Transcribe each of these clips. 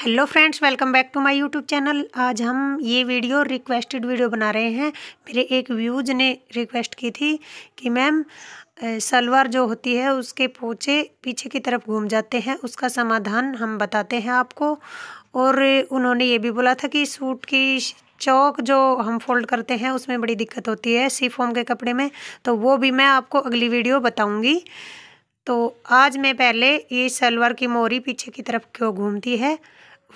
hello friends welcome back to my YouTube channel आज हम ये वीडियो रिक्वेस्टेड वीडियो बना रहे हैं मेरे एक व्यूज ने रिक्वेस्ट की थी कि मैम सलवार जो होती है उसके पोचे पीछे की तरफ घूम जाते हैं उसका समाधान हम बताते हैं आपको और उन्होंने ये भी बोला था कि सूट की चौक जो हम फोल्ड करते हैं उसमें बड़ी दिक्कत होती है सी फॉर्म के कपड़े में तो वो भी मैं आपको अगली वीडियो बताऊँगी तो आज मैं पहले ये सलवार की मोरी पीछे की तरफ क्यों घूमती है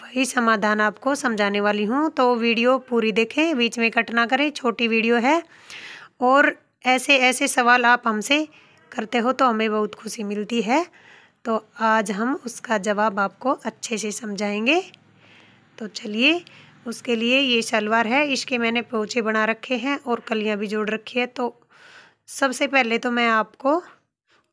वही समाधान आपको समझाने वाली हूँ तो वीडियो पूरी देखें बीच में कट ना करें छोटी वीडियो है और ऐसे ऐसे सवाल आप हमसे करते हो तो हमें बहुत खुशी मिलती है तो आज हम उसका जवाब आपको अच्छे से समझाएंगे तो चलिए उसके लिए ये शलवार है इसके मैंने पोचे बना रखे हैं और कलियाँ भी जोड़ रखी है तो सबसे पहले तो मैं आपको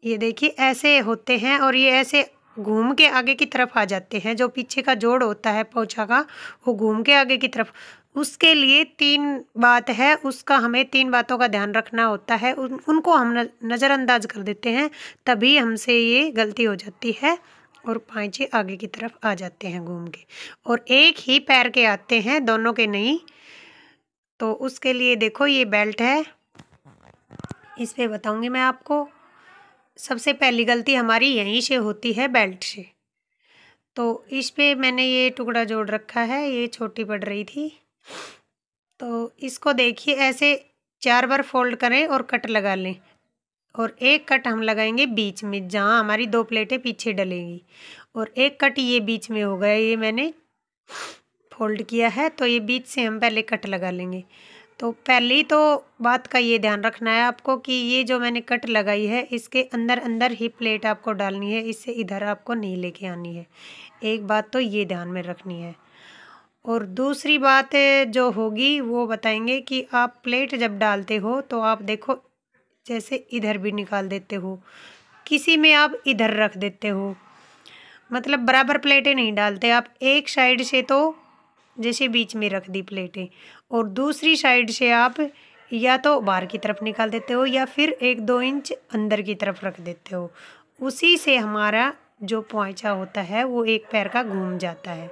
ये देखिए ऐसे होते हैं और ये ऐसे घूम के आगे की तरफ आ जाते हैं जो पीछे का जोड़ होता है पोछा का वो घूम के आगे की तरफ उसके लिए तीन बात है उसका हमें तीन बातों का ध्यान रखना होता है उन, उनको हम नज़रअंदाज कर देते हैं तभी हमसे ये गलती हो जाती है और पाँचे आगे की तरफ आ जाते हैं घूम के और एक ही पैर के आते हैं दोनों के नहीं तो उसके लिए देखो ये बेल्ट है इस पर बताऊँगी मैं आपको सबसे पहली गलती हमारी यहीं से होती है बेल्ट से तो इस पे मैंने ये टुकड़ा जोड़ रखा है ये छोटी पड़ रही थी तो इसको देखिए ऐसे चार बार फोल्ड करें और कट लगा लें और एक कट हम लगाएंगे बीच में जहाँ हमारी दो प्लेटें पीछे डलेंगी और एक कट ये बीच में हो गया ये मैंने फोल्ड किया है तो ये बीच से हम पहले कट लगा लेंगे तो पहली तो बात का ये ध्यान रखना है आपको कि ये जो मैंने कट लगाई है इसके अंदर अंदर ही प्लेट आपको डालनी है इससे इधर आपको नहीं लेके आनी है एक बात तो ये ध्यान में रखनी है और दूसरी बात जो होगी वो बताएंगे कि आप प्लेट जब डालते हो तो आप देखो जैसे इधर भी निकाल देते हो किसी में आप इधर रख देते हो मतलब बराबर प्लेटें नहीं डालते आप एक साइड से तो जैसे बीच में रख दी प्लेटें और दूसरी साइड से आप या तो बाहर की तरफ निकाल देते हो या फिर एक दो इंच अंदर की तरफ रख देते हो उसी से हमारा जो पोंछा होता है वो एक पैर का घूम जाता है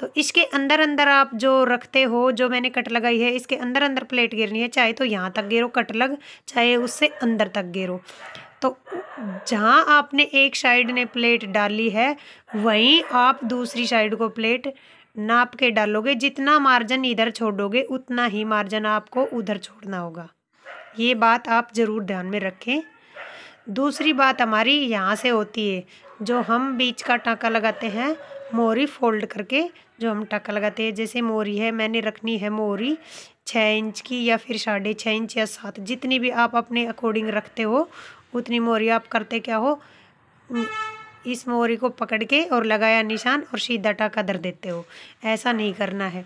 तो इसके अंदर अंदर आप जो रखते हो जो मैंने कट लगाई है इसके अंदर अंदर प्लेट गिरनी है चाहे तो यहाँ तक गिरो कट लग चाहे उससे अंदर तक गिरो तो जहाँ आपने एक साइड ने प्लेट डाली है वहीं आप दूसरी साइड को प्लेट नाप के डालोगे जितना मार्जिन इधर छोड़ोगे उतना ही मार्जिन आपको उधर छोड़ना होगा ये बात आप ज़रूर ध्यान में रखें दूसरी बात हमारी यहाँ से होती है जो हम बीच का टाँका लगाते हैं मोरी फोल्ड करके जो हम टाँका लगाते हैं जैसे मोरी है मैंने रखनी है मोरी छः इंच की या फिर साढ़े छः इंच या सात जितनी भी आप अपने अकॉर्डिंग रखते हो उतनी मोरी आप करते क्या हो इस मोहरी को पकड़ के और लगाया निशान और सीधा टाका धर देते हो ऐसा नहीं करना है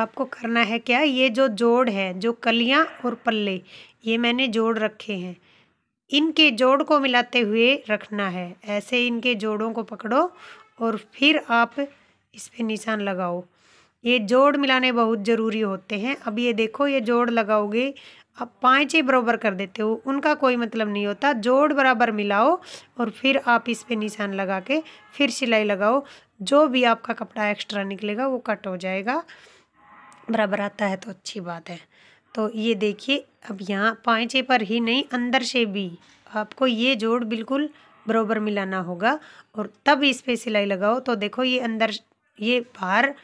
आपको करना है क्या ये जो जोड़ है जो कलियाँ और पल्ले ये मैंने जोड़ रखे हैं इनके जोड़ को मिलाते हुए रखना है ऐसे इनके जोड़ों को पकड़ो और फिर आप इस पर निशान लगाओ ये जोड़ मिलाने बहुत ज़रूरी होते हैं अब ये देखो ये जोड़ लगाओगे आप पाँच ही बराबर कर देते हो उनका कोई मतलब नहीं होता जोड़ बराबर मिलाओ और फिर आप इस पे निशान लगा के फिर सिलाई लगाओ जो भी आपका कपड़ा एक्स्ट्रा निकलेगा वो कट हो जाएगा बराबर आता है तो अच्छी बात है तो ये देखिए अब यहाँ पाँचे पर ही नहीं अंदर से भी आपको ये जोड़ बिल्कुल बराबर मिलाना होगा और तब इस पर सिलाई लगाओ तो देखो ये अंदर ये बाहर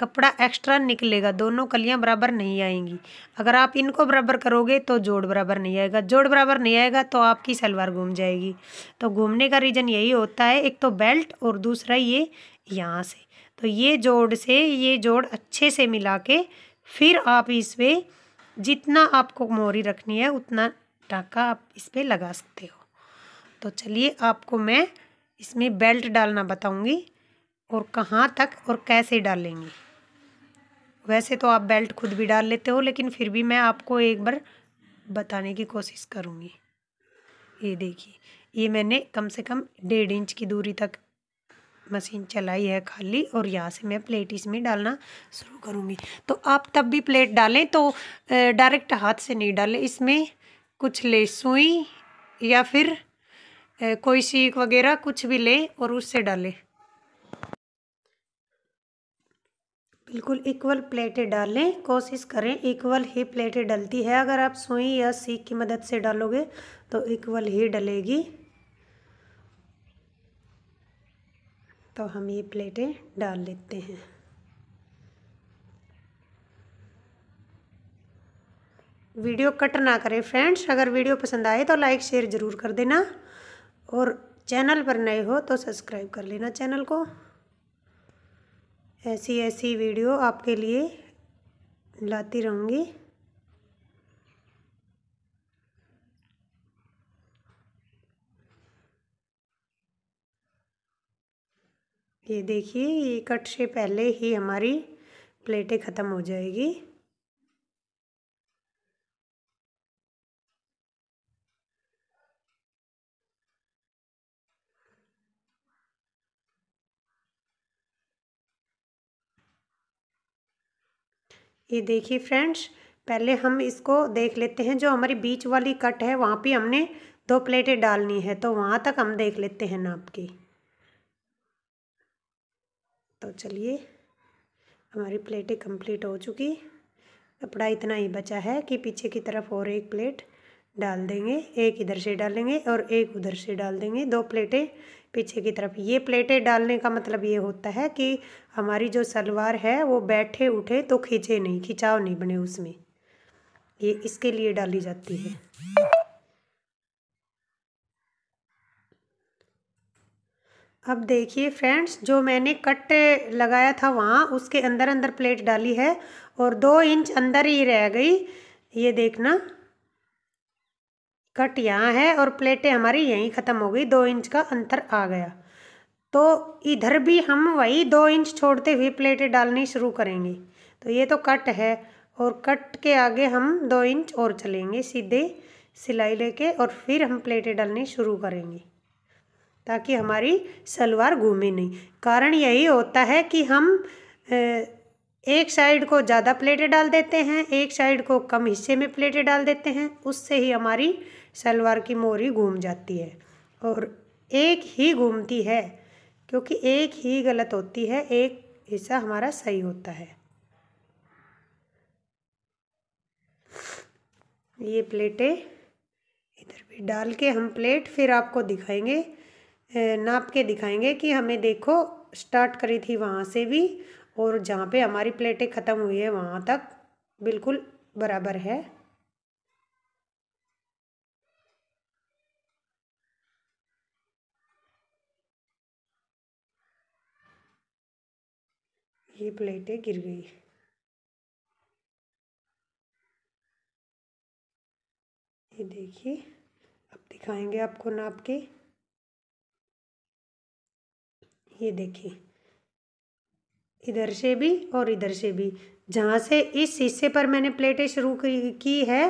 कपड़ा एक्स्ट्रा निकलेगा दोनों कलियां बराबर नहीं आएंगी अगर आप इनको बराबर करोगे तो जोड़ बराबर नहीं आएगा जोड़ बराबर नहीं आएगा तो आपकी सलवार घूम जाएगी तो घूमने का रीज़न यही होता है एक तो बेल्ट और दूसरा ये यहाँ से तो ये जोड़ से ये जोड़ अच्छे से मिला के फिर आप इस पर जितना आपको मोहरी रखनी है उतना टाका आप इस पर लगा सकते हो तो चलिए आपको मैं इसमें बेल्ट डालना बताऊँगी और कहाँ तक और कैसे डालेंगे वैसे तो आप बेल्ट खुद भी डाल लेते हो लेकिन फिर भी मैं आपको एक बार बताने की कोशिश करूँगी ये देखिए ये मैंने कम से कम डेढ़ इंच की दूरी तक मशीन चलाई है खाली और यहाँ से मैं प्लेट इसमें डालना शुरू करूँगी तो आप तब भी प्लेट डालें तो डायरेक्ट हाथ से नहीं डालें इसमें कुछ ले सुई या फिर कोई सीख वगैरह कुछ भी लें और उससे डालें बिल्कुल इक्वल प्लेटें डालें कोशिश करें इक्वल ही प्लेटें डलती है अगर आप सुई या सीख की मदद से डालोगे तो इक्वल ही डलेगी तो हम ये प्लेटें डाल लेते हैं वीडियो कट ना करें फ्रेंड्स अगर वीडियो पसंद आए तो लाइक शेयर ज़रूर कर देना और चैनल पर नए हो तो सब्सक्राइब कर लेना चैनल को ऐसी ऐसी वीडियो आपके लिए लाती रहूँगी ये देखिए ये कट से पहले ही हमारी प्लेटें ख़त्म हो जाएगी ये देखिए फ्रेंड्स पहले हम इसको देख लेते हैं जो हमारी बीच वाली कट है वहाँ पे हमने दो प्लेटें डालनी है तो वहाँ तक हम देख लेते हैं नाप की तो चलिए हमारी प्लेटें कंप्लीट हो चुकी कपड़ा इतना ही बचा है कि पीछे की तरफ और एक प्लेट डाल देंगे एक इधर से डालेंगे और एक उधर से डाल देंगे दो प्लेटें पीछे की तरफ ये प्लेटें डालने का मतलब ये होता है कि हमारी जो सलवार है वो बैठे उठे तो खींचे नहीं खिंचाव नहीं बने उसमें ये इसके लिए डाली जाती है अब देखिए फ्रेंड्स जो मैंने कट लगाया था वहाँ उसके अंदर अंदर प्लेट डाली है और दो इंच अंदर ही रह गई ये देखना कट यहाँ है और प्लेटें हमारी यहीं ख़त्म हो गई दो इंच का अंतर आ गया तो इधर भी हम वही दो इंच छोड़ते हुए प्लेटें डालनी शुरू करेंगे तो ये तो कट है और कट के आगे हम दो इंच और चलेंगे सीधे सिलाई लेके और फिर हम प्लेटें डालनी शुरू करेंगे ताकि हमारी सलवार घूमे नहीं कारण यही होता है कि हम एक साइड को ज़्यादा प्लेटें डाल देते हैं एक साइड को कम हिस्से में प्लेटें डाल देते हैं उससे ही हमारी सलवार की मोरी घूम जाती है और एक ही घूमती है क्योंकि एक ही गलत होती है एक हिस्सा हमारा सही होता है ये प्लेटें इधर भी डाल के हम प्लेट फिर आपको दिखाएंगे नाप के दिखाएंगे कि हमें देखो स्टार्ट करी थी वहाँ से भी और जहाँ पे हमारी प्लेटें ख़त्म हुई है वहाँ तक बिल्कुल बराबर है ये प्लेटें गिर गई ये देखिए अब दिखाएंगे आपको नाप के ये देखिए इधर से भी और इधर से भी जहाँ से इस हिस्से पर मैंने प्लेटें शुरू की है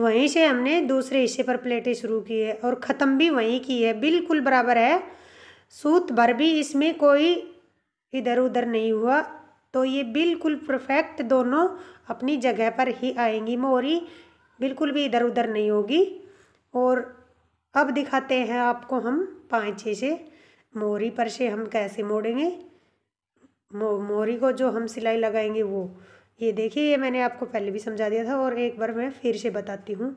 वहीं से हमने दूसरे हिस्से पर प्लेटें शुरू की है और ख़त्म भी वहीं की है बिल्कुल बराबर है सूत भर भी इसमें कोई इधर उधर नहीं हुआ तो ये बिल्कुल परफेक्ट दोनों अपनी जगह पर ही आएंगी मोरी बिल्कुल भी इधर उधर नहीं होगी और अब दिखाते हैं आपको हम पाँचे से मोरी पर से हम कैसे मोड़ेंगे मो, मोरी को जो हम सिलाई लगाएंगे वो ये देखिए ये मैंने आपको पहले भी समझा दिया था और एक बार मैं फिर से बताती हूँ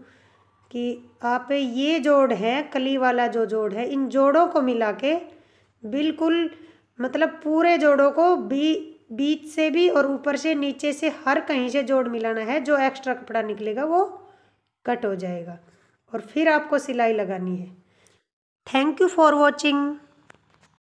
कि आप ये जोड़ है कली वाला जो जोड़ है इन जोड़ों को मिला के बिल्कुल मतलब पूरे जोड़ों को भी बीच से भी और ऊपर से नीचे से हर कहीं से जोड़ मिलाना है जो एक्स्ट्रा कपड़ा निकलेगा वो कट हो जाएगा और फिर आपको सिलाई लगानी है थैंक यू फॉर वॉचिंग